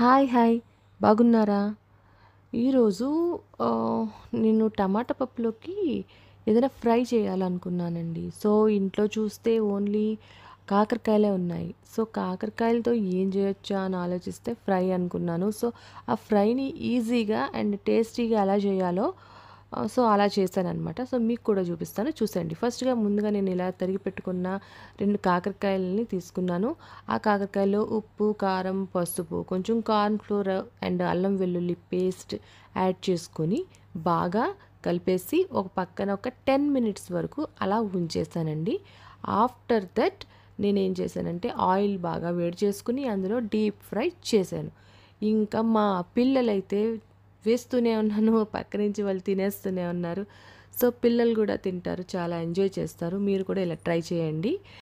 hi hi బాగున్నారా ఈరోజు నేను టమాటా పప్పులోకి ఏదైనా ఫ్రై చేయాలనుకున్నానండి సో ఇంట్లో చూస్తే ఓన్లీ కాకరకాయలే ఉన్నాయి సో కాకరకాయలతో ఏం చేయొచ్చా అని ఆలోచిస్తే ఫ్రై అనుకున్నాను సో ఆ ఫ్రైని ఈజీగా అండ్ టేస్టీగా ఎలా చేయాలో సో అలా అనమాట సో మీకు కూడా చూపిస్తాను చూసండి ఫస్ట్గా ముందుగా నేను ఇలా తరిగి పెట్టుకున్న రెండు కాకరకాయలని తీసుకున్నాను ఆ కాకరకాయలో ఉప్పు కారం పసుపు కొంచెం కార్న్ ఫ్లోర్ అండ్ అల్లం వెల్లుల్లి పేస్ట్ యాడ్ చేసుకొని బాగా కలిపేసి ఒక పక్కన ఒక టెన్ మినిట్స్ వరకు అలా ఉంచేసానండి ఆఫ్టర్ దట్ నేనేం చేశానంటే ఆయిల్ బాగా వేడి చేసుకుని అందులో డీప్ ఫ్రై చేశాను ఇంకా మా పిల్లలైతే వేస్తూనే ఉన్నాను పక్క నుంచి వాళ్ళు తినేస్తూనే ఉన్నారు సో పిల్లలు కూడా తింటారు చాలా ఎంజాయ్ చేస్తారు మీరు కూడా ఇలా ట్రై చేయండి